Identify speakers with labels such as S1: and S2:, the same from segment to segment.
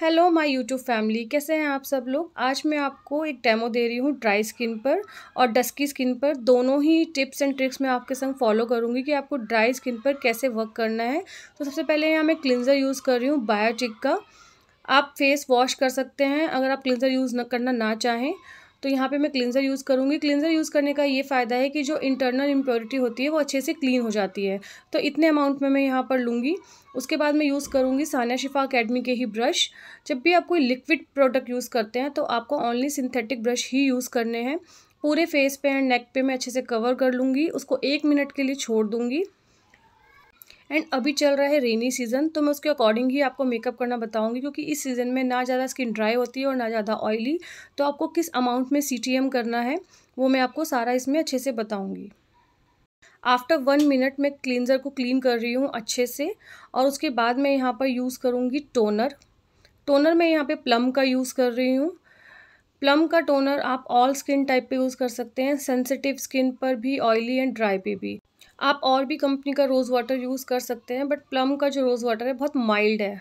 S1: hello my YouTube family कैसे हैं आप सब लोग आज मैं आपको एक डेमो दे रही हूँ ड्राई स्किन पर और डस्की स्किन पर दोनों ही टिप्स एंड ट्रिक्स मैं आपके संग फॉलो करूँगी कि आपको ड्राई स्किन पर कैसे वर्क करना है तो सबसे पहले यहाँ मैं क्लिनज़र यूज़ कर रही हूँ बायोटिक का आप फेस वॉश कर सकते हैं अगर आप क्लिनज़र यूज़ न करना ना चाहें तो यहाँ पे मैं क्लिनज़र यूज़ करूँगी क्लिनज़र यूज़ करने का ये फ़ायदा है कि जो इंटरनल इम्प्योरिटी होती है वो अच्छे से क्लीन हो जाती है तो इतने अमाउंट में मैं यहाँ पर लूँगी उसके बाद मैं यूज़ करूँगी सानिया शिफा अकेडमी के ही ब्रश जब भी आप कोई लिक्विड प्रोडक्ट यूज़ करते हैं तो आपको ओनली सिंथेटिक ब्रश ही यूज़ करने हैं पूरे फेस पे एंड नेक पे मैं अच्छे से कवर कर लूँगी उसको एक मिनट के लिए छोड़ दूँगी एंड अभी चल रहा है रेनी सीज़न तो मैं उसके अकॉर्डिंग ही आपको मेकअप करना बताऊँगी क्योंकि इस सीज़न में ना ज़्यादा स्किन ड्राई होती है और ना ज़्यादा ऑयली तो आपको किस अमाउंट में सी करना है वो मैं आपको सारा इसमें अच्छे से बताऊँगी आफ्टर वन मिनट मैं क्लिनजर को क्लीन कर रही हूँ अच्छे से और उसके बाद मैं यहाँ पर यूज़ करूँगी टोनर टोनर मैं यहाँ पे प्लम का यूज़ कर रही हूँ प्लम का टोनर आप ऑल स्किन टाइप पे यूज़ कर सकते हैं सेंसिटिव स्किन पर भी ऑयली एंड ड्राई पे भी आप और भी कंपनी का रोज़ वाटर यूज़ कर सकते हैं बट प्लम का जो रोज़ वाटर है बहुत माइल्ड है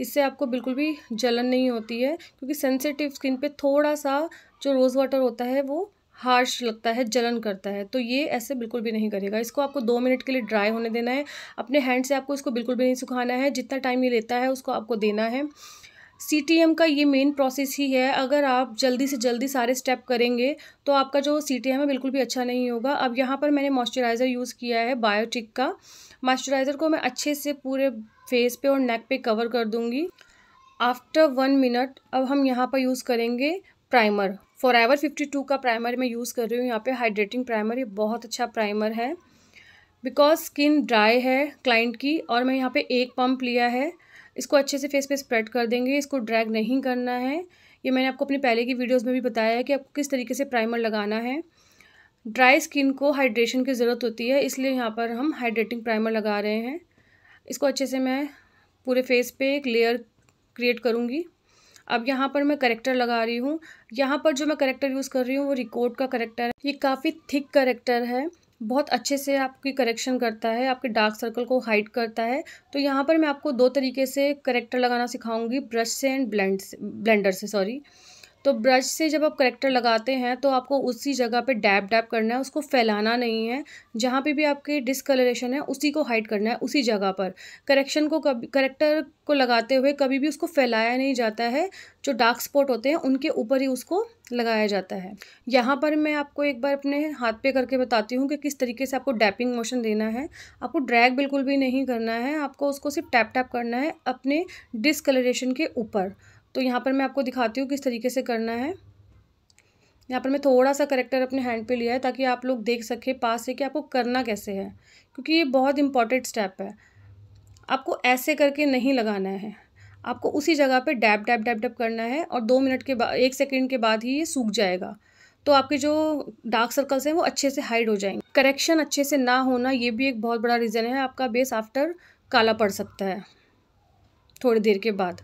S1: इससे आपको बिल्कुल भी जलन नहीं होती है क्योंकि सेंसिटिव स्किन पे थोड़ा सा जो रोज़ वाटर होता है वो हार्श लगता है जलन करता है तो ये ऐसे बिल्कुल भी नहीं करेगा इसको आपको दो मिनट के लिए ड्राई होने देना है अपने हैंड से आपको इसको बिल्कुल भी नहीं सुखाना है जितना टाइम ये लेता है उसको आपको देना है सी का ये मेन प्रोसेस ही है अगर आप जल्दी से जल्दी सारे स्टेप करेंगे तो आपका जो सी है बिल्कुल भी अच्छा नहीं होगा अब यहाँ पर मैंने मॉइस्चराइज़र यूज़ किया है बायोटिक का मॉइस्चराइज़र को मैं अच्छे से पूरे फेस पे और नेक पे कवर कर दूँगी आफ्टर वन मिनट अब हम यहाँ पर यूज़ करेंगे primer Forever ever fifty to का प्राइमर मैं यूज़ कर रही हूँ यहाँ पर हाइड्रेटिंग प्राइमर ये बहुत अच्छा प्राइमर है बिकॉज स्किन ड्राई है क्लाइंट की और मैं यहाँ पर एक पम्प लिया है इसको अच्छे से फेस पे स्प्रेड कर देंगे इसको ड्रैग नहीं करना है ये मैंने आपको अपने पहले की वीडियोस में भी बताया है कि आपको किस तरीके से प्राइमर लगाना है ड्राई स्किन को हाइड्रेशन की ज़रूरत होती है इसलिए यहाँ पर हम हाइड्रेटिंग प्राइमर लगा रहे हैं इसको अच्छे से मैं पूरे फेस पे एक लेयर क्रिएट करूँगी अब यहाँ पर मैं करेक्टर लगा रही हूँ यहाँ पर जो मैं करेक्टर यूज़ कर रही हूँ वो रिकॉर्ड का करेक्टर है ये काफ़ी थिक करेक्टर है बहुत अच्छे से आपकी करेक्शन करता है आपके डार्क सर्कल को हाइट करता है तो यहाँ पर मैं आपको दो तरीके से करेक्टर लगाना सिखाऊंगी ब्रश से एंड ब्लेंड से ब्लेंडर से सॉरी तो ब्रश से जब आप करेक्टर लगाते हैं तो आपको उसी जगह पे डैप डैप करना है उसको फैलाना नहीं है जहाँ पे भी आपके डिसकलरेशन है उसी को हाइड करना है उसी जगह पर करेक्शन को कभी करेक्टर को लगाते हुए कभी भी उसको फैलाया नहीं जाता है जो डार्क स्पॉट होते हैं उनके ऊपर ही उसको लगाया जाता है यहाँ पर मैं आपको एक बार अपने हाथ पे करके बताती हूँ कि किस तरीके से आपको डैपिंग मोशन देना है आपको ड्रैग बिल्कुल भी नहीं करना है आपको उसको सिर्फ टैप टैप करना है अपने डिसकलरेशन के ऊपर तो यहाँ पर मैं आपको दिखाती हूँ किस तरीके से करना है यहाँ पर मैं थोड़ा सा करेक्टर अपने हैंड पे लिया है ताकि आप लोग देख सकें पास से कि आपको करना कैसे है क्योंकि ये बहुत इंपॉर्टेंट स्टेप है आपको ऐसे करके नहीं लगाना है आपको उसी जगह पे डैब डैब डैब डैब करना है और दो मिनट के बाद एक सेकेंड के बाद ही ये सूख जाएगा तो आपके जो डार्क सर्कल्स हैं वो अच्छे से हाइड हो जाएंगे करेक्शन अच्छे से ना होना ये भी एक बहुत बड़ा रीज़न है आपका बेस आफ्टर काला पड़ सकता है थोड़ी देर के बाद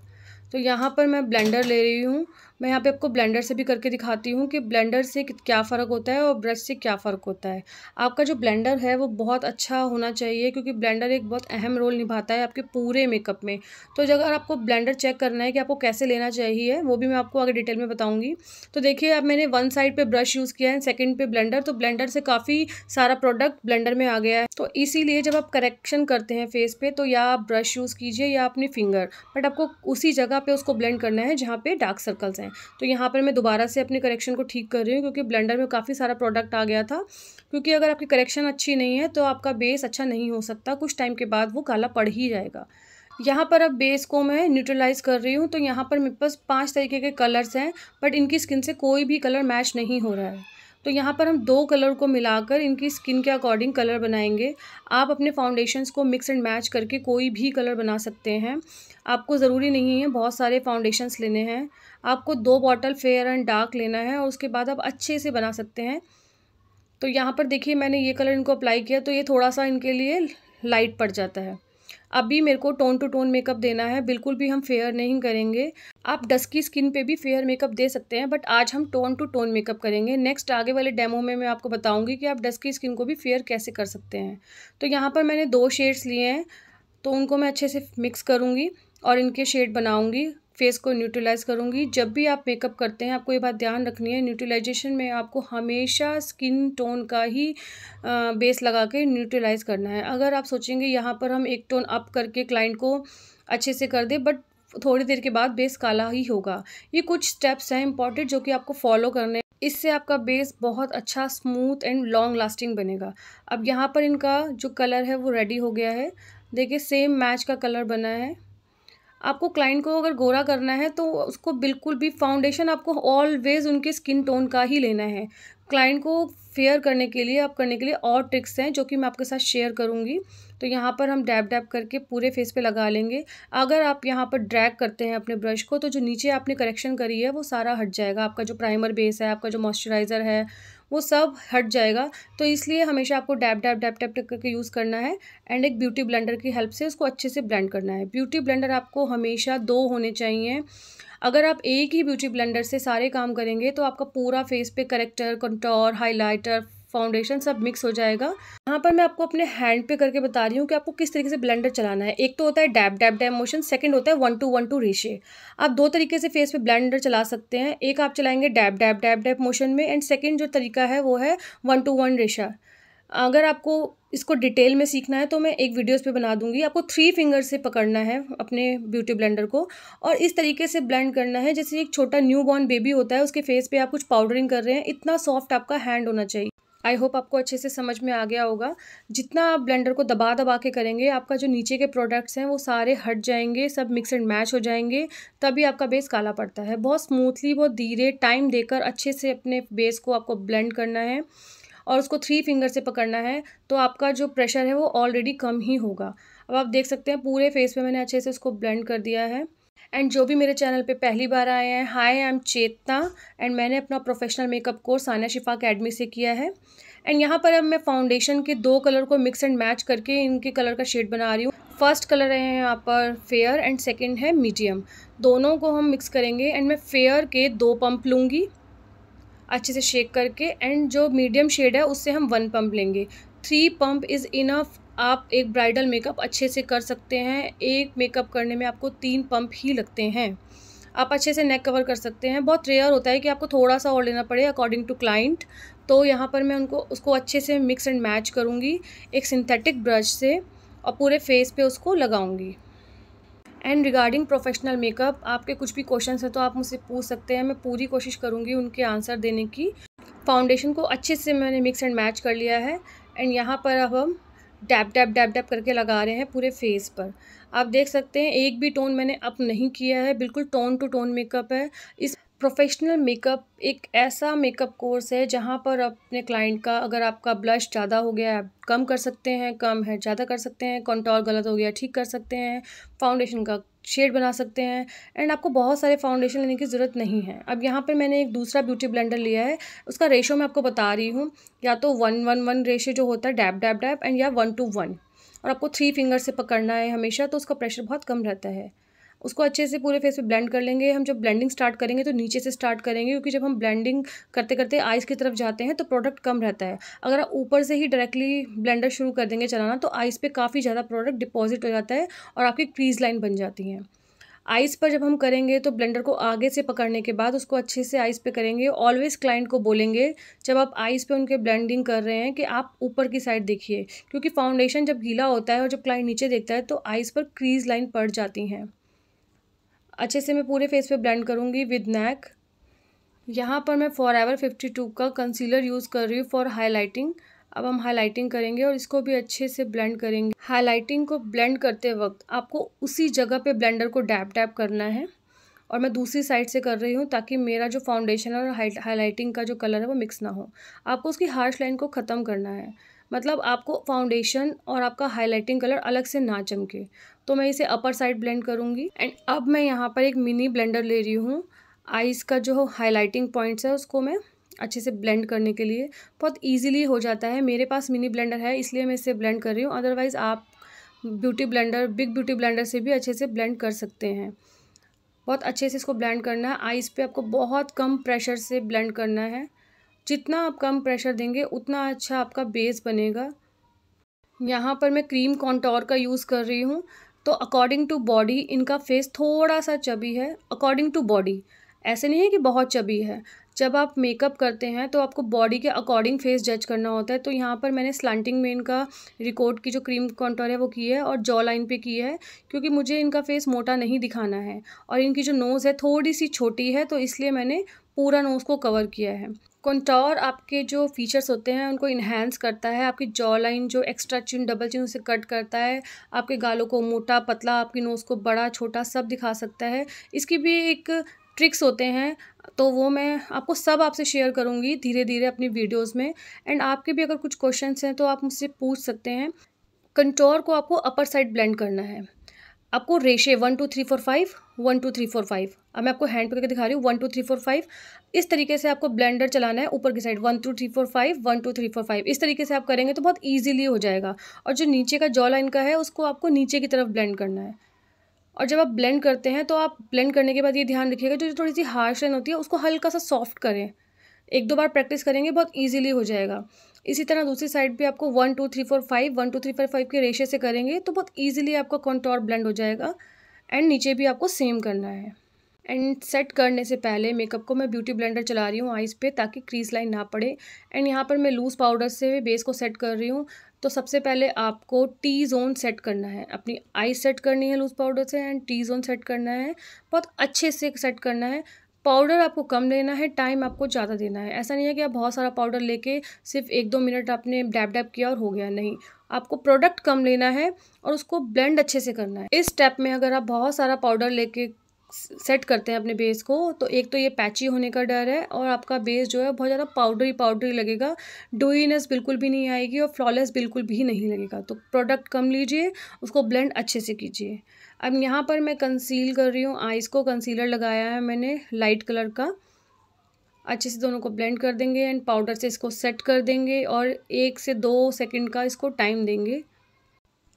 S1: तो यहाँ पर मैं ब्लेंडर ले रही हूँ मैं यहाँ पे आपको ब्लेंडर से भी करके दिखाती हूँ कि ब्लेंडर से क्या फ़र्क होता है और ब्रश से क्या फ़र्क होता है आपका जो ब्लेंडर है वो बहुत अच्छा होना चाहिए क्योंकि ब्लेंडर एक बहुत अहम रोल निभाता है आपके पूरे मेकअप में तो अगर आपको ब्लेंडर चेक करना है कि आपको कैसे लेना चाहिए वो भी मैं आपको आगे डिटेल में बताऊँगी तो देखिए अब मैंने वन साइड पर ब्रश यूज़ किया है सेकेंड पर ब्लेंडर तो ब्लेंडर से काफ़ी सारा प्रोडक्ट ब्लेंडर में आ गया है तो इसीलिए जब आप करेक्शन करते हैं फेस पर तो या आप ब्रश यूज़ कीजिए या अपनी फिंगर बट आपको उसी जगह पर उसको ब्लेंड करना है जहाँ पर डार्क सर्कल्स हैं तो यहाँ पर मैं दोबारा से अपने करेक्शन को ठीक कर रही हूँ क्योंकि ब्लेंडर में काफ़ी सारा प्रोडक्ट आ गया था क्योंकि अगर आपकी करेक्शन अच्छी नहीं है तो आपका बेस अच्छा नहीं हो सकता कुछ टाइम के बाद वो काला पड़ ही जाएगा यहाँ पर अब बेस को मैं न्यूट्रलाइज कर रही हूँ तो यहाँ पर मेरे पास पाँच तरीके के कलर्स हैं बट इनकी स्किन से कोई भी कलर मैच नहीं हो रहा है तो यहाँ पर हम दो कलर को मिलाकर इनकी स्किन के अकॉर्डिंग कलर बनाएंगे आप अपने फाउंडेशंस को मिक्स एंड मैच करके कोई भी कलर बना सकते हैं आपको ज़रूरी नहीं है बहुत सारे फाउंडेशंस लेने हैं आपको दो बॉटल फेयर एंड डार्क लेना है और उसके बाद आप अच्छे से बना सकते हैं तो यहाँ पर देखिए मैंने ये कलर इनको अप्लाई किया तो ये थोड़ा सा इनके लिए लाइट पड़ जाता है अभी मेरे को टोन टू टोन मेकअप देना है बिल्कुल भी हम फेयर नहीं करेंगे आप डस्की स्किन पे भी फेयर मेकअप दे सकते हैं बट आज हम टोन टू टोन मेकअप करेंगे नेक्स्ट आगे वाले डेमो में मैं आपको बताऊंगी कि आप डस्की स्किन को भी फेयर कैसे कर सकते हैं तो यहाँ पर मैंने दो शेड्स लिए हैं तो उनको मैं अच्छे से मिक्स करूँगी और इनके शेड बनाऊँगी फेस को न्यूट्रलाइज़ करूँगी जब भी आप मेकअप करते हैं आपको ये बात ध्यान रखनी है न्यूट्रलाइजेशन में आपको हमेशा स्किन टोन का ही आ, बेस लगा के न्यूट्रलाइज़ करना है अगर आप सोचेंगे यहाँ पर हम एक टोन अप करके क्लाइंट को अच्छे से कर दें बट थोड़ी देर के बाद बेस काला ही होगा ये कुछ स्टेप्स हैं इंपॉर्टेंट जो कि आपको फॉलो करने इससे आपका बेस बहुत अच्छा स्मूथ एंड लॉन्ग लास्टिंग बनेगा अब यहाँ पर इनका जो कलर है वो रेडी हो गया है देखिए सेम मैच का कलर बना है आपको क्लाइंट को अगर गोरा करना है तो उसको बिल्कुल भी फाउंडेशन आपको ऑलवेज़ उनके स्किन टोन का ही लेना है क्लाइंट को फेयर करने के लिए आप करने के लिए और ट्रिक्स हैं जो कि मैं आपके साथ शेयर करूंगी तो यहाँ पर हम डैप डैप करके पूरे फेस पे लगा लेंगे अगर आप यहाँ पर ड्रैग करते हैं अपने ब्रश को तो जो नीचे आपने करेक्शन करी है वो सारा हट जाएगा आपका जो प्राइमर बेस है आपका जो मॉइस्चराइज़र है वो सब हट जाएगा तो इसलिए हमेशा आपको डैप डैप डैप डैप करके यूज़ करना है एंड एक ब्यूटी ब्लेंडर की हेल्प से उसको अच्छे से ब्लेंड करना है ब्यूटी ब्लेंडर आपको हमेशा दो होने चाहिए अगर आप एक ही ब्यूटी ब्लेंडर से सारे काम करेंगे तो आपका पूरा फेस पे करेक्टर कंटोर हाइलाइटर फाउंडेशन सब मिक्स हो जाएगा यहाँ पर मैं आपको अपने हैंड पे करके बता रही हूँ कि आपको किस तरीके से ब्लेंडर चलाना है एक तो होता है dab dab dab motion second होता है वन टू वन टू रेशे आप दो तरीके से फेस पे ब्लेंडर चला सकते हैं एक आप चलाएंगे dab dab dab dab motion में एंड सेकेंड जो तरीका है वो है वन टू वन रेशा अगर आपको इसको डिटेल में सीखना है तो मैं एक वीडियोस पे बना दूंगी आपको थ्री फिंगर से पकड़ना है अपने ब्यूटी ब्लेंडर को और इस तरीके से ब्लेंड करना है जैसे एक छोटा न्यू बॉर्न बेबी होता है उसके फेस पे आप कुछ पाउडरिंग कर रहे हैं इतना सॉफ्ट आपका हैंड होना चाहिए आई होप आपको अच्छे से समझ में आ गया होगा जितना आप ब्लेंडर को दबा दबा के करेंगे आपका जो नीचे के प्रोडक्ट्स हैं वो सारे हट जाएंगे सब मिक्स एंड मैच हो जाएंगे तभी आपका बेस काला पड़ता है बहुत स्मूथली बहुत धीरे टाइम देकर अच्छे से अपने बेस को आपको ब्लेंड करना है और उसको थ्री फिंगर से पकड़ना है तो आपका जो प्रेशर है वो ऑलरेडी कम ही होगा अब आप देख सकते हैं पूरे फेस पे मैंने अच्छे से उसको ब्लेंड कर दिया है एंड जो भी मेरे चैनल पे पहली बार आए हैं हाय आई एम चेतना एंड मैंने अपना प्रोफेशनल मेकअप कोर्स आना शिफा अकेडमी से किया है एंड यहाँ पर अब मैं फाउंडेशन के दो कलर को मिक्स एंड मैच करके इनके कलर का शेड बना रही हूँ फर्स्ट कलर है यहाँ पर फेयर एंड सेकेंड है मीडियम दोनों को हम मिक्स करेंगे एंड मैं फेयर के दो पम्प लूँगी अच्छे से शेक करके एंड जो मीडियम शेड है उससे हम वन पम्प लेंगे थ्री पम्प इज़ इनफ आप एक ब्राइडल मेकअप अच्छे से कर सकते हैं एक मेकअप करने में आपको तीन पंप ही लगते हैं आप अच्छे से नेक कवर कर सकते हैं बहुत रेयर होता है कि आपको थोड़ा सा और लेना पड़े अकॉर्डिंग टू क्लाइंट तो यहाँ पर मैं उनको उसको अच्छे से मिक्स एंड मैच करूँगी एक सिंथेटिक ब्रश से और पूरे फेस पे उसको लगाऊँगी एंड रिगार्डिंग प्रोफेशनल मेकअप आपके कुछ भी क्वेश्चन हैं तो आप मुझसे पूछ सकते हैं मैं पूरी कोशिश करूँगी उनके आंसर देने की फाउंडेशन को अच्छे से मैंने मिक्स एंड मैच कर लिया है एंड यहाँ पर अब हम डैप डैप डैप डैप करके लगा रहे हैं पूरे फेस पर आप देख सकते हैं एक भी टोन मैंने अप नहीं किया है बिल्कुल टोन टू टोन मेकअप है इस प्रोफेशनल मेकअप एक ऐसा मेकअप कोर्स है जहाँ पर अपने क्लाइंट का अगर आपका ब्लश ज़्यादा हो गया है आप कम कर सकते हैं कम है ज़्यादा कर सकते हैं कॉन्टोर गलत हो गया ठीक कर सकते हैं फाउंडेशन का शेड बना सकते हैं एंड आपको बहुत सारे फाउंडेशन लेने की ज़रूरत नहीं है अब यहाँ पर मैंने एक दूसरा ब्यूटी ब्लेंडर लिया है उसका रेशो मैं आपको बता रही हूँ या तो वन वन वन रेशो जो होता है डैप डैप डैप एंड या वन टू वन और आपको थ्री फिंगर से पकड़ना है हमेशा तो उसका प्रेशर बहुत कम रहता है उसको अच्छे से पूरे फेस पे ब्लेंड कर लेंगे हम जब ब्लेंडिंग स्टार्ट करेंगे तो नीचे से स्टार्ट करेंगे क्योंकि जब हम ब्लेंडिंग करते करते आइस की तरफ जाते हैं तो प्रोडक्ट कम रहता है अगर आप ऊपर से ही डायरेक्टली ब्लेंडर शुरू कर देंगे चलाना तो आइस पर काफ़ी ज़्यादा प्रोडक्ट डिपॉजिट हो जाता है और आपकी क्रीज लाइन बन जाती है आइस पर जब हम करेंगे तो ब्लेंडर को आगे से पकड़ने के बाद उसको अच्छे से आइस पे करेंगे ऑलवेज़ क्लाइंट को बोलेंगे जब आप आइस पे उनके ब्लेंडिंग कर रहे हैं कि आप ऊपर की साइड देखिए क्योंकि फाउंडेशन जब गीला होता है और जब क्लाइंट नीचे देखता है तो आइस पर क्रीज लाइन पड़ जाती हैं अच्छे से मैं पूरे फेस पे ब्लेंड करूँगी विद नैक यहाँ पर मैं फॉर एवर फिफ्टी टू का कंसीलर यूज़ कर रही हूँ फॉर हाईलाइटिंग अब हम हाईलाइटिंग करेंगे और इसको भी अच्छे से ब्लेंड करेंगे हाईलाइटिंग को ब्लेंड करते वक्त आपको उसी जगह पे ब्लेंडर को डैप डैप करना है और मैं दूसरी साइड से कर रही हूँ ताकि मेरा जो फाउंडेशन और हाईलाइटिंग का जो कलर है वो मिक्स ना हो आपको उसकी हार्श लाइन को ख़त्म करना है मतलब आपको फाउंडेशन और आपका हाईलाइटिंग कलर अलग से ना चमके तो मैं इसे अपर साइड ब्लेंड करूँगी एंड अब मैं यहाँ पर एक मिनी ब्लेंडर ले रही हूँ आइस का जो हाईलाइटिंग पॉइंट्स है उसको मैं अच्छे से ब्लेंड करने के लिए बहुत ईजीली हो जाता है मेरे पास मिनी ब्लेंडर है इसलिए मैं इसे ब्लेंड कर रही हूँ अदरवाइज़ आप beauty blender big beauty blender से भी अच्छे से ब्लेंड कर सकते हैं बहुत अच्छे से इसको ब्लेंड करना है आइस पे आपको बहुत कम प्रेशर से ब्लेंड करना है जितना आप कम प्रेशर देंगे उतना अच्छा आपका बेस बनेगा यहाँ पर मैं क्रीम कॉन्टोर का यूज़ कर रही हूँ तो अकॉर्डिंग टू बॉडी इनका फेस थोड़ा सा चबी है अकॉर्डिंग टू बॉडी ऐसे नहीं है कि बहुत चबी है जब आप मेकअप करते हैं तो आपको बॉडी के अकॉर्डिंग फेस जज करना होता है तो यहाँ पर मैंने स्लांटिंग में इनका रिकॉर्ड की जो क्रीम कॉन्टोर है वो की है और जॉ लाइन पर की है क्योंकि मुझे इनका फेस मोटा नहीं दिखाना है और इनकी जो नोज़ है थोड़ी सी छोटी है तो इसलिए मैंने पूरा नोज़ को कवर किया है कंटोर आपके जो फीचर्स होते हैं उनको इन्हेंस करता है आपकी जॉ लाइन जो एक्स्ट्रा चिन डबल चिन उसे कट करता है आपके गालों को मोटा पतला आपकी नोज़ को बड़ा छोटा सब दिखा सकता है इसकी भी एक ट्रिक्स होते हैं तो वो मैं आपको सब आपसे शेयर करूँगी धीरे धीरे अपनी वीडियोज़ में एंड आपके भी अगर कुछ क्वेश्चन हैं तो आप मुझसे पूछ सकते हैं कंटोर को आपको अपर साइड ब्लेंड करना है आपको रेशे one two three four five one two three four five अब मैं आपको हैंड पे करके दिखा रही हूँ one two three four five इस तरीके से आपको ब्लेंडर चलाना है ऊपर की side one two three four five one two three four five इस तरीके से आप करेंगे तो बहुत ईजिली हो जाएगा और जो नीचे का जॉ लाइन का है उसको आपको नीचे की तरफ ब्लेंड करना है और जब आप ब्लेंड करते हैं तो आप ब्लेंड करने के बाद ये ध्यान रखिएगा जो थोड़ी सी हार्श लाइन होती है उसको हल्का सा सॉफ्ट करें एक दो बार प्रैक्टिस करेंगे बहुत ईजिली हो जाएगा इसी तरह दूसरी साइड भी आपको one two three four five one two three four five के रेशे से करेंगे तो बहुत ईजिली आपका कॉन्टोर ब्लेंड हो जाएगा एंड नीचे भी आपको सेम करना है एंड सेट करने से पहले मेकअप को मैं ब्यूटी ब्लेंडर चला रही हूँ आइज़ पे ताकि क्रीज लाइन ना पड़े एंड यहाँ पर मैं लूज़ पाउडर से बेस को सेट कर रही हूँ तो सबसे पहले आपको टी जोन सेट करना है अपनी आई सेट करनी है लूज़ पाउडर से एंड टी जोन सेट करना है बहुत अच्छे से सेट करना है पाउडर आपको कम लेना है टाइम आपको ज़्यादा देना है ऐसा नहीं है कि आप बहुत सारा पाउडर लेके सिर्फ एक दो मिनट आपने डैप डैप किया और हो गया नहीं आपको प्रोडक्ट कम लेना है और उसको ब्लेंड अच्छे से करना है इस स्टेप में अगर आप बहुत सारा पाउडर लेके सेट करते हैं अपने बेस को तो एक तो ये पैची होने का डर है और आपका बेस जो है बहुत ज़्यादा पाउडरी पाउडरी लगेगा डोईनेस बिल्कुल भी नहीं आएगी और फ्लॉलेस बिल्कुल भी नहीं लगेगा तो प्रोडक्ट कम लीजिए उसको ब्लेंड अच्छे से कीजिए अब यहाँ पर मैं कंसील कर रही हूँ आइस को कंसीलर लगाया है मैंने लाइट कलर का अच्छे से दोनों को ब्लेंड कर देंगे एंड पाउडर से इसको सेट कर देंगे और एक से दो सेकेंड का इसको टाइम देंगे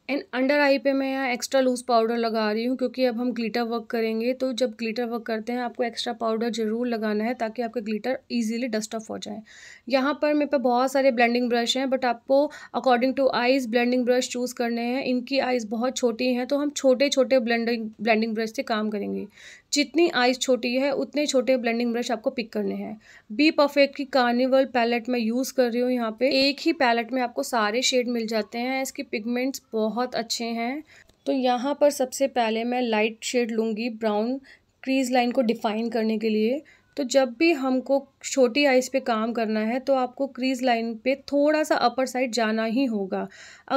S1: एंड अंडर आई पे मैं यहाँ एक्स्ट्रा लूज़ पाउडर लगा रही हूँ क्योंकि अब हम ग्लिटर वर्क करेंगे तो जब ग्लिटर वर्क करते हैं आपको एक्स्ट्रा पाउडर ज़रूर लगाना है ताकि आपके ग्लिटर इजीली डस्ट ऑफ हो जाए यहाँ पर मेरे पास बहुत सारे ब्लेंडिंग ब्रश हैं बट आपको according to eyes blending brush choose करने हैं इनकी आइज़ बहुत छोटी हैं तो हम छोटे छोटे ब्लेंडिंग ब्लेंडिंग ब्रश से काम करेंगे जितनी आइज छोटी है उतने छोटे ब्लेंडिंग ब्रश आपको पिक करने हैं बी परफेक्ट की कार्निवल पैलेट मैं यूज़ कर रही हूँ यहाँ पे एक ही पैलेट में आपको सारे शेड मिल जाते हैं इसके पिगमेंट्स बहुत अच्छे हैं तो यहाँ पर सबसे पहले मैं लाइट शेड लूँगी ब्राउन क्रीज लाइन को डिफ़ाइन करने के लिए तो जब भी हमको छोटी आइज़ पे काम करना है तो आपको क्रीज लाइन पे थोड़ा सा अपर साइड जाना ही होगा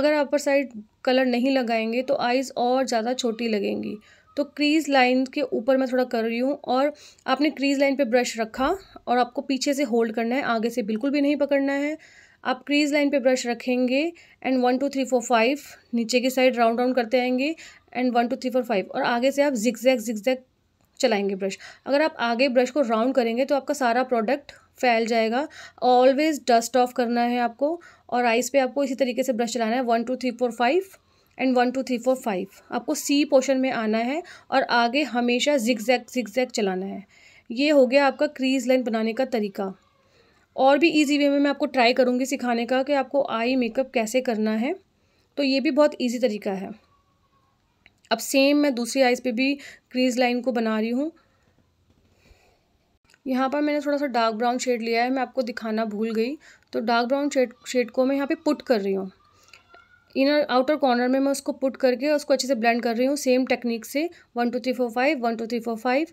S1: अगर अपर साइड कलर नहीं लगाएंगे तो आइज़ और ज़्यादा छोटी लगेंगी तो क्रीज़ लाइन के ऊपर मैं थोड़ा कर रही हूँ और आपने क्रीज़ लाइन पे ब्रश रखा और आपको पीछे से होल्ड करना है आगे से बिल्कुल भी नहीं पकड़ना है आप क्रीज लाइन पे ब्रश रखेंगे and one two three four five नीचे की साइड राउंड राउंड करते आएंगे and one two three four five और आगे से आप जिक जैक जिक जैक चलाएंगे ब्रश अगर आप आगे ब्रश को राउंड करेंगे तो आपका सारा प्रोडक्ट फैल जाएगा ऑलवेज डस्ट ऑफ करना है आपको और आइस पे आपको इसी तरीके से ब्रश चलाना है one two three four five and one two three four five आपको सी पोर्शन में आना है और आगे हमेशा जिक जैक जिक जैक चलाना है ये हो गया आपका क्रीज लाइन बनाने का तरीका और भी इजी वे में मैं आपको ट्राई करूँगी सिखाने का कि आपको आई मेकअप कैसे करना है तो ये भी बहुत ईजी तरीका है अब सेम मैं दूसरी आइज़ पे भी क्रीज लाइन को बना रही हूँ यहाँ पर मैंने थोड़ा सा डार्क ब्राउन शेड लिया है मैं आपको दिखाना भूल गई तो डार्क ब्राउन शेड शेड को मैं यहाँ पे पुट कर रही हूँ इनर आउटर कॉर्नर में मैं उसको पुट करके उसको अच्छे से ब्लेंड कर रही हूँ सेम टेक्निक से one two three four five one two three four five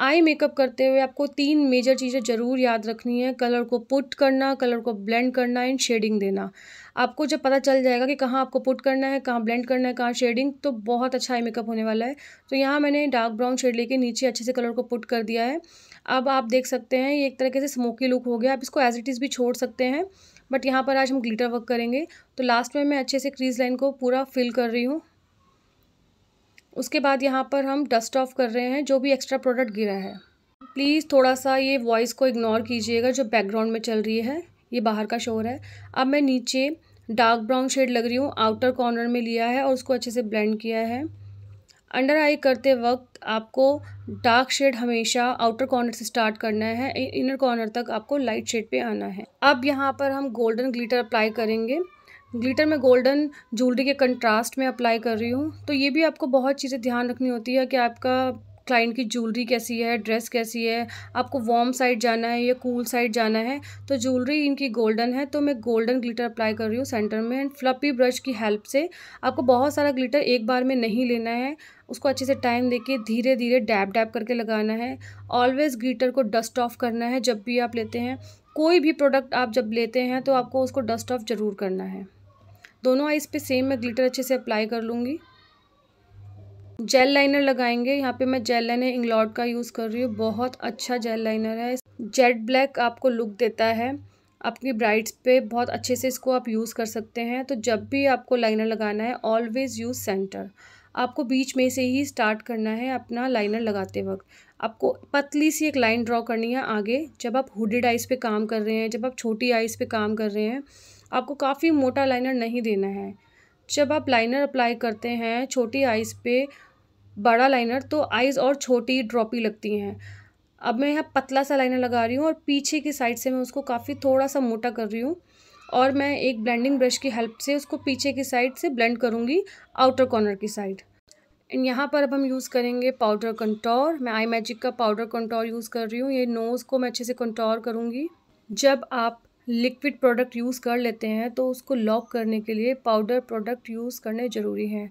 S1: eye makeup करते हुए आपको तीन मेजर चीज़ें ज़रूर याद रखनी है कलर को पुट करना कलर को ब्लेंड करना एंड शेडिंग देना आपको जब पता चल जाएगा कि कहाँ आपको पुट करना है कहाँ ब्लेंड करना है कहाँ शेडिंग तो बहुत अच्छा आई मेकअप होने वाला है तो यहाँ मैंने डार्क ब्राउन शेड लेके नीचे अच्छे से कलर को पुट कर दिया है अब आप देख सकते हैं ये एक तरीके से स्मोकी लुक हो गया आप इसको एज इट इज़ भी छोड़ सकते हैं बट यहाँ पर आज हम ग्लिटर वर्क करेंगे तो लास्ट में मैं अच्छे से क्रीज लाइन को पूरा फिल कर रही हूँ उसके बाद यहाँ पर हम डस्ट ऑफ कर रहे हैं जो भी एक्स्ट्रा प्रोडक्ट गिरा है प्लीज़ थोड़ा सा ये वॉइस को इग्नोर कीजिएगा जो बैकग्राउंड में चल रही है ये बाहर का शोर है अब मैं नीचे डार्क ब्राउन शेड लग रही हूँ आउटर कॉर्नर में लिया है और उसको अच्छे से ब्लेंड किया है अंडर आई करते वक्त आपको डार्क शेड हमेशा आउटर कॉर्नर से स्टार्ट करना है इनर कॉर्नर तक आपको लाइट शेड पे आना है अब यहाँ पर हम गोल्डन ग्लिटर अप्लाई करेंगे ग्लिटर में गोल्डन ज्वेलरी के कंट्रास्ट में अप्लाई कर रही हूँ तो ये भी आपको बहुत चीज़ें ध्यान रखनी होती है कि आपका क्लाइंट की ज्वेलरी कैसी है ड्रेस कैसी है आपको वार्म साइड जाना है या कूल साइड जाना है तो ज्वेलरी इनकी गोल्डन है तो मैं गोल्डन ग्लिटर अप्लाई कर रही हूँ सेंटर में एंड फ्लपी ब्रश की हेल्प से आपको बहुत सारा ग्लिटर एक बार में नहीं लेना है उसको अच्छे से टाइम देके धीरे धीरे डैप डैप करके लगाना है ऑलवेज़ ग्रीटर को डस्ट ऑफ करना है जब भी आप लेते हैं कोई भी प्रोडक्ट आप जब लेते हैं तो आपको उसको डस्ट ऑफ ज़रूर करना है दोनों आइज़ पे सेम मैं ग्लिटर अच्छे से अप्लाई कर लूँगी जेल लाइनर लगाएंगे यहाँ पे मैं जेल लाइनर इंग्लॉड का यूज़ कर रही हूँ बहुत अच्छा जेल लाइनर है जेट ब्लैक आपको लुक देता है आपकी ब्राइड्स पे बहुत अच्छे से इसको आप यूज़ कर सकते हैं तो जब भी आपको लाइनर लगाना है ऑलवेज़ यूज़ सेंटर आपको बीच में से ही स्टार्ट करना है अपना लाइनर लगाते वक्त आपको पतली सी एक लाइन ड्रॉ करनी है आगे जब आप हुडेड आइज़ पे काम कर रहे हैं जब आप छोटी आइज़ पे काम कर रहे हैं आपको काफ़ी मोटा लाइनर नहीं देना है जब आप लाइनर अप्लाई करते हैं छोटी आइज़ पे बड़ा लाइनर तो आइज़ और छोटी ड्रॉपी लगती हैं अब मैं यहाँ पतला सा लाइनर लगा रही हूँ और पीछे की साइड से मैं उसको काफ़ी थोड़ा सा मोटा कर रही हूँ और मैं एक ब्लेंडिंग ब्रश की हेल्प से उसको पीछे की साइड से ब्लेंड करूँगी आउटर कॉर्नर की साइड एंड यहाँ पर अब हम यूज़ करेंगे पाउडर कंटोर मैं आई मैजिक का पाउडर कंटोर यूज़ कर रही हूँ ये नोज़ को मैं अच्छे से कंटोर करूँगी जब आप लिक्विड प्रोडक्ट यूज़ कर लेते हैं तो उसको लॉक करने के लिए पाउडर प्रोडक्ट यूज़ करने ज़रूरी हैं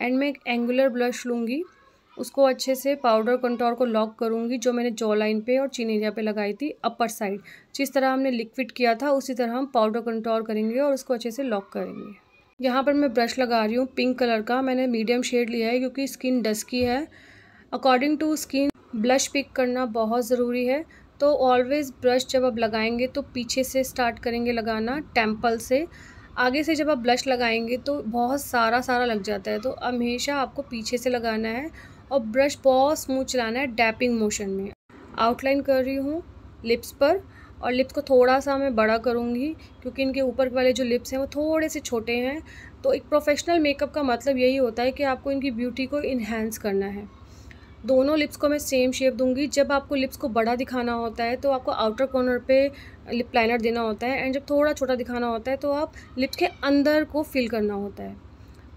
S1: एंड मैं एक एंगुलर ब्लश लूँगी उसको अच्छे से पाउडर कंटोर को लॉक करूँगी जो मैंने जॉ लाइन पर और चीन एरिया पर लगाई थी अपर साइड जिस तरह हमने लिक्विड किया था उसी तरह हम पाउडर कंटोर करेंगे और उसको अच्छे से लॉक करेंगे यहाँ पर मैं ब्रश लगा रही हूँ पिंक कलर का मैंने मीडियम शेड लिया है क्योंकि स्किन डस्की है according to skin blush pick करना बहुत ज़रूरी है तो ऑलवेज़ ब्रश जब आप लगाएंगे तो पीछे से स्टार्ट करेंगे लगाना टेम्पल से आगे से जब आप ब्लश लगाएंगे तो बहुत सारा सारा लग जाता है तो हमेशा आपको पीछे से लगाना है और ब्रश बहुत स्मूथ चलाना है डैपिंग मोशन में आउटलाइन कर रही हूँ लिप्स पर और लिप्स को थोड़ा सा मैं बड़ा करूँगी क्योंकि इनके ऊपर वाले जो लिप्स हैं वो थोड़े से छोटे हैं तो एक प्रोफेशनल मेकअप का मतलब यही होता है कि आपको इनकी ब्यूटी को इन्हेंस करना है दोनों लिप्स को मैं सेम शेप दूंगी जब आपको लिप्स को बड़ा दिखाना होता है तो आपको आउटर कॉर्नर पे लिप लाइनर देना होता है एंड जब थोड़ा छोटा दिखाना होता है तो आप लिप्स के अंदर को फिल करना होता है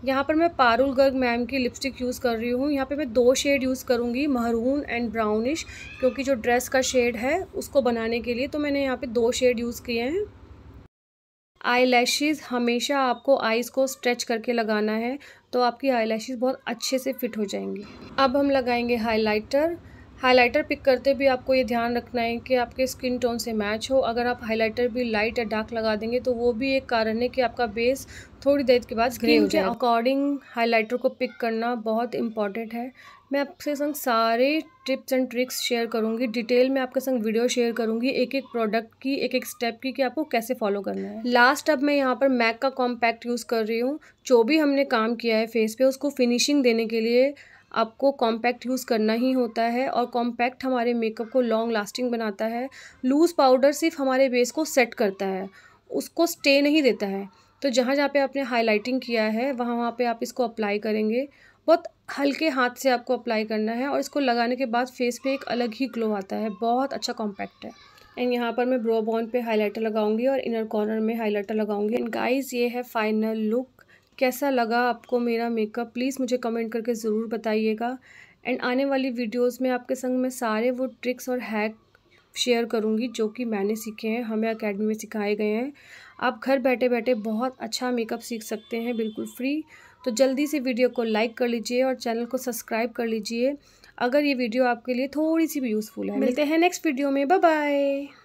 S1: यहाँ पर मैं पारुल गर्ग मैम की लिपस्टिक यूज़ कर रही हूँ यहाँ पे मैं दो शेड यूज़ करूँगी महरून एंड ब्राउनिश क्योंकि जो ड्रेस का शेड है उसको बनाने के लिए तो मैंने यहाँ पे दो शेड यूज़ किए हैं आई हमेशा आपको आईज़ को स्ट्रेच करके लगाना है तो आपकी आई बहुत अच्छे से फिट हो जाएंगी अब हम लगाएंगे हाईलाइटर हाइलाइटर पिक करते भी आपको ये ध्यान रखना है कि आपके स्किन टोन से मैच हो अगर आप हाइलाइटर भी लाइट या डार्क लगा देंगे तो वो भी एक कारण है कि आपका बेस थोड़ी देर के बाद ग्रे हो जाए अकॉर्डिंग हाइलाइटर को पिक करना बहुत इंपॉर्टेंट है मैं आपके संग सारे टिप्स एंड ट्रिक्स शेयर करूंगी डिटेल में आपके संग वीडियो शेयर करूंगी एक एक प्रोडक्ट की एक एक स्टेप की कि आपको कैसे फॉलो करना है लास्ट अब मैं यहाँ पर मैक का कॉम्पैक्ट यूज़ कर रही हूँ जो भी हमने काम किया है फेस पे उसको फिनिशिंग देने के लिए आपको कॉम्पैक्ट यूज़ करना ही होता है और कॉम्पैक्ट हमारे मेकअप को लॉन्ग लास्टिंग बनाता है लूज़ पाउडर सिर्फ हमारे बेस को सेट करता है उसको स्टे नहीं देता है तो जहाँ जहाँ पे आपने हाईलाइटिंग किया है वहाँ वहाँ पे आप इसको अप्लाई करेंगे बहुत हल्के हाथ से आपको अप्लाई करना है और इसको लगाने के बाद फेस पे एक अलग ही ग्लो आता है बहुत अच्छा कॉम्पैक्ट है एंड यहाँ पर मैं ब्रो बॉन पे हाइलाइटर लगाऊंगी और इनर कॉर्नर में हाइलाइटर लगाऊंगी एंड गाइस ये है फाइनल लुक कैसा लगा आपको मेरा मेकअप प्लीज़ मुझे कमेंट करके ज़रूर बताइएगा एंड आने वाली वीडियोस में आपके संग मैं सारे वो ट्रिक्स और हैक शेयर करूँगी जो कि मैंने सीखे हैं हमें अकेडमी में सिखाए गए हैं आप घर बैठे बैठे बहुत अच्छा मेकअप सीख सकते हैं बिल्कुल फ्री तो जल्दी से वीडियो को लाइक कर लीजिए और चैनल को सब्सक्राइब कर लीजिए अगर ये वीडियो आपके लिए थोड़ी सी भी यूज़फुल है मिलते हैं नेक्स्ट वीडियो में बाय